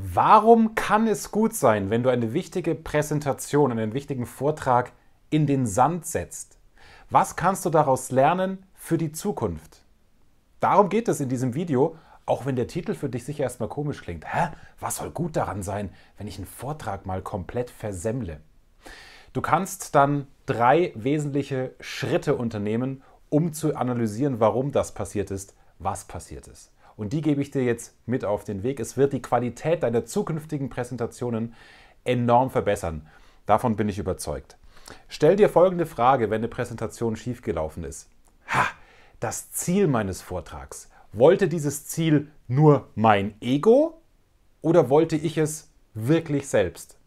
Warum kann es gut sein, wenn du eine wichtige Präsentation, einen wichtigen Vortrag in den Sand setzt? Was kannst du daraus lernen für die Zukunft? Darum geht es in diesem Video, auch wenn der Titel für dich sicher erstmal komisch klingt. Hä? Was soll gut daran sein, wenn ich einen Vortrag mal komplett versemmle? Du kannst dann drei wesentliche Schritte unternehmen, um zu analysieren, warum das passiert ist, was passiert ist. Und die gebe ich dir jetzt mit auf den Weg. Es wird die Qualität deiner zukünftigen Präsentationen enorm verbessern. Davon bin ich überzeugt. Stell dir folgende Frage, wenn eine Präsentation schiefgelaufen ist. Ha, das Ziel meines Vortrags. Wollte dieses Ziel nur mein Ego oder wollte ich es wirklich selbst?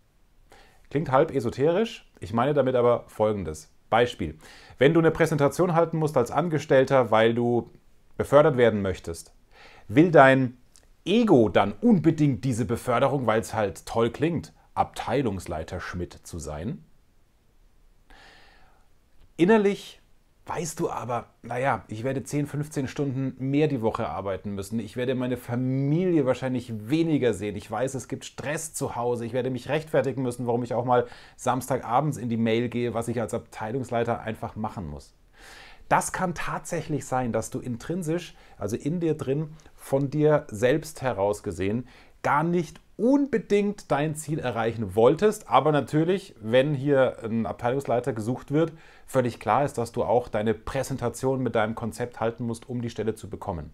Klingt halb esoterisch, ich meine damit aber Folgendes. Beispiel. Wenn du eine Präsentation halten musst als Angestellter, weil du befördert werden möchtest, will dein Ego dann unbedingt diese Beförderung, weil es halt toll klingt, Abteilungsleiter Schmidt zu sein? Innerlich weißt du aber, naja, ich werde 10, 15 Stunden mehr die Woche arbeiten müssen. Ich werde meine Familie wahrscheinlich weniger sehen. Ich weiß, es gibt Stress zu Hause. Ich werde mich rechtfertigen müssen, warum ich auch mal Samstagabends in die Mail gehe, was ich als Abteilungsleiter einfach machen muss. Das kann tatsächlich sein, dass du intrinsisch, also in dir drin, von dir selbst heraus gesehen, gar nicht unbedingt dein Ziel erreichen wolltest, aber natürlich, wenn hier ein Abteilungsleiter gesucht wird, völlig klar ist, dass du auch deine Präsentation mit deinem Konzept halten musst, um die Stelle zu bekommen.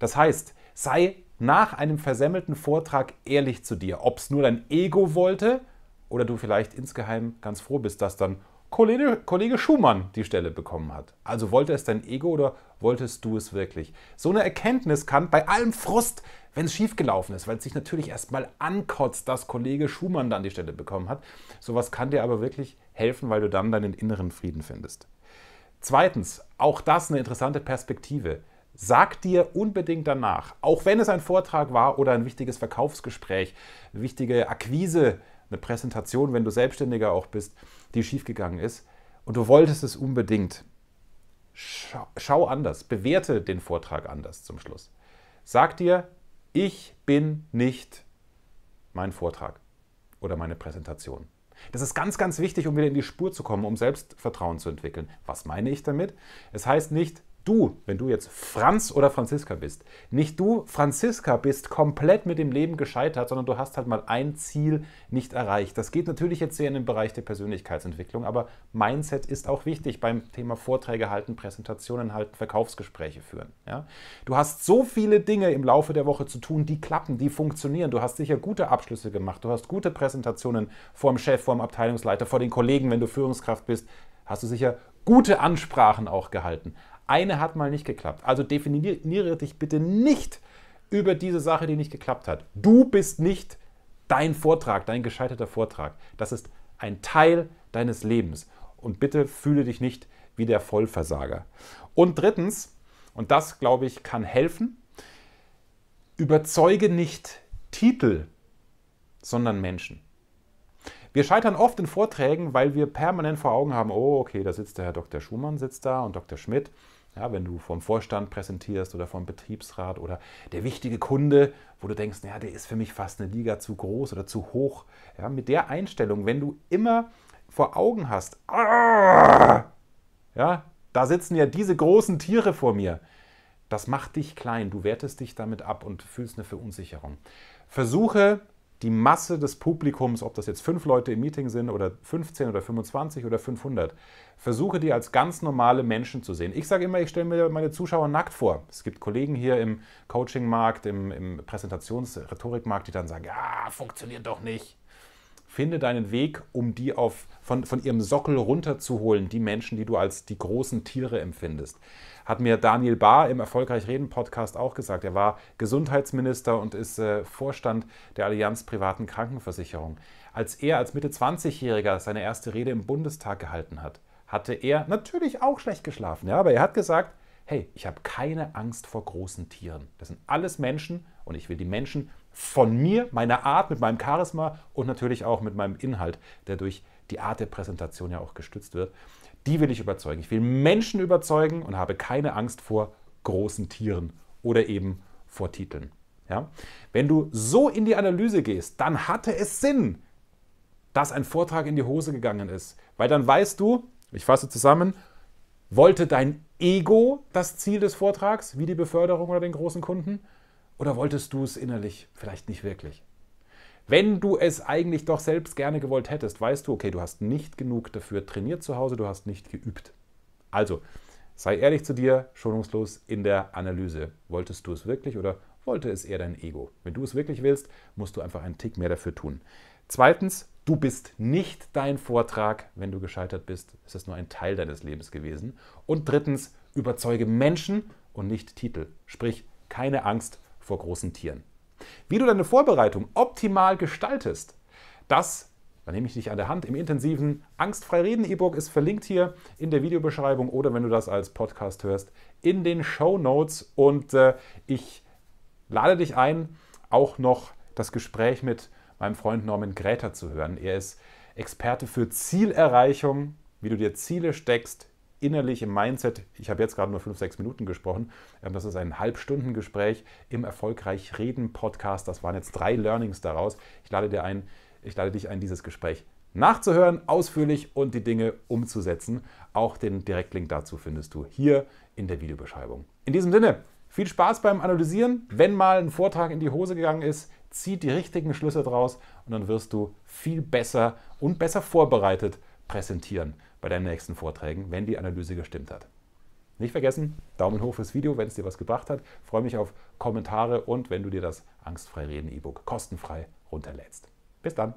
Das heißt, sei nach einem versemmelten Vortrag ehrlich zu dir, ob es nur dein Ego wollte oder du vielleicht insgeheim ganz froh bist, dass dann Kollege, Kollege Schumann die Stelle bekommen hat. Also wollte es dein Ego oder wolltest du es wirklich? So eine Erkenntnis kann bei allem Frust, wenn es schiefgelaufen ist, weil es sich natürlich erstmal ankotzt, dass Kollege Schumann dann die Stelle bekommen hat, sowas kann dir aber wirklich helfen, weil du dann deinen inneren Frieden findest. Zweitens, auch das eine interessante Perspektive. Sag dir unbedingt danach, auch wenn es ein Vortrag war oder ein wichtiges Verkaufsgespräch, wichtige Akquise, eine Präsentation, wenn du Selbstständiger auch bist, die schiefgegangen ist und du wolltest es unbedingt. Schau, schau anders, bewerte den Vortrag anders zum Schluss. Sag dir, ich bin nicht mein Vortrag oder meine Präsentation. Das ist ganz, ganz wichtig, um wieder in die Spur zu kommen, um Selbstvertrauen zu entwickeln. Was meine ich damit? Es heißt nicht, du, wenn du jetzt Franz oder Franziska bist, nicht du, Franziska, bist komplett mit dem Leben gescheitert, sondern du hast halt mal ein Ziel nicht erreicht. Das geht natürlich jetzt sehr in den Bereich der Persönlichkeitsentwicklung, aber Mindset ist auch wichtig beim Thema Vorträge halten, Präsentationen halten, Verkaufsgespräche führen. Ja? Du hast so viele Dinge im Laufe der Woche zu tun, die klappen, die funktionieren. Du hast sicher gute Abschlüsse gemacht, du hast gute Präsentationen vor dem Chef, vor dem Abteilungsleiter, vor den Kollegen, wenn du Führungskraft bist. Hast du sicher gute Ansprachen auch gehalten eine hat mal nicht geklappt. Also definiere dich bitte nicht über diese Sache, die nicht geklappt hat. Du bist nicht dein Vortrag, dein gescheiterter Vortrag. Das ist ein Teil deines Lebens. Und bitte fühle dich nicht wie der Vollversager. Und drittens, und das glaube ich kann helfen, überzeuge nicht Titel, sondern Menschen. Wir scheitern oft in Vorträgen, weil wir permanent vor Augen haben, oh, okay, da sitzt der Herr Dr. Schumann, sitzt da und Dr. Schmidt. Ja, wenn du vom Vorstand präsentierst oder vom Betriebsrat oder der wichtige Kunde, wo du denkst, ja, der ist für mich fast eine Liga zu groß oder zu hoch. Ja, mit der Einstellung, wenn du immer vor Augen hast, ah, ja, da sitzen ja diese großen Tiere vor mir. Das macht dich klein, du wertest dich damit ab und fühlst eine Verunsicherung. Versuche die Masse des Publikums, ob das jetzt fünf Leute im Meeting sind oder 15 oder 25 oder 500, versuche die als ganz normale Menschen zu sehen. Ich sage immer, ich stelle mir meine Zuschauer nackt vor. Es gibt Kollegen hier im Coaching-Markt, im, im Präsentations-Rhetorikmarkt, die dann sagen, ja, funktioniert doch nicht. Finde deinen Weg, um die auf, von, von ihrem Sockel runterzuholen, die Menschen, die du als die großen Tiere empfindest. Hat mir Daniel Bahr im Erfolgreich Reden Podcast auch gesagt. Er war Gesundheitsminister und ist äh, Vorstand der Allianz privaten Krankenversicherung. Als er als Mitte 20-Jähriger seine erste Rede im Bundestag gehalten hat, hatte er natürlich auch schlecht geschlafen. Ja, aber er hat gesagt, hey, ich habe keine Angst vor großen Tieren. Das sind alles Menschen und ich will die Menschen von mir, meiner Art, mit meinem Charisma und natürlich auch mit meinem Inhalt, der durch die Art der Präsentation ja auch gestützt wird, die will ich überzeugen. Ich will Menschen überzeugen und habe keine Angst vor großen Tieren oder eben vor Titeln. Ja? Wenn du so in die Analyse gehst, dann hatte es Sinn, dass ein Vortrag in die Hose gegangen ist, weil dann weißt du, ich fasse zusammen, wollte dein Ego das Ziel des Vortrags, wie die Beförderung oder den großen Kunden? Oder wolltest du es innerlich vielleicht nicht wirklich? Wenn du es eigentlich doch selbst gerne gewollt hättest, weißt du, okay, du hast nicht genug dafür trainiert zu Hause, du hast nicht geübt. Also, sei ehrlich zu dir, schonungslos in der Analyse. Wolltest du es wirklich oder wollte es eher dein Ego? Wenn du es wirklich willst, musst du einfach einen Tick mehr dafür tun. Zweitens, Du bist nicht dein Vortrag, wenn du gescheitert bist. Es ist nur ein Teil deines Lebens gewesen. Und drittens, überzeuge Menschen und nicht Titel. Sprich, keine Angst vor großen Tieren. Wie du deine Vorbereitung optimal gestaltest, das, da nehme ich dich an der Hand im intensiven Angstfrei Reden E-Book, ist verlinkt hier in der Videobeschreibung oder wenn du das als Podcast hörst, in den Show Notes. Und äh, ich lade dich ein, auch noch das Gespräch mit meinem Freund Norman Gräter zu hören. Er ist Experte für Zielerreichung, wie du dir Ziele steckst, innerlich im Mindset. Ich habe jetzt gerade nur fünf, sechs Minuten gesprochen. Ähm, das ist ein Halbstundengespräch im Erfolgreich Reden Podcast. Das waren jetzt drei Learnings daraus. Ich lade, dir ein, ich lade dich ein, dieses Gespräch nachzuhören, ausführlich und die Dinge umzusetzen. Auch den Direktlink dazu findest du hier in der Videobeschreibung. In diesem Sinne, viel Spaß beim Analysieren. Wenn mal ein Vortrag in die Hose gegangen ist, zieh die richtigen Schlüsse draus und dann wirst du viel besser und besser vorbereitet präsentieren bei deinen nächsten Vorträgen, wenn die Analyse gestimmt hat. Nicht vergessen, Daumen hoch fürs Video, wenn es dir was gebracht hat. freue mich auf Kommentare und wenn du dir das Angstfrei Reden E-Book kostenfrei runterlädst. Bis dann!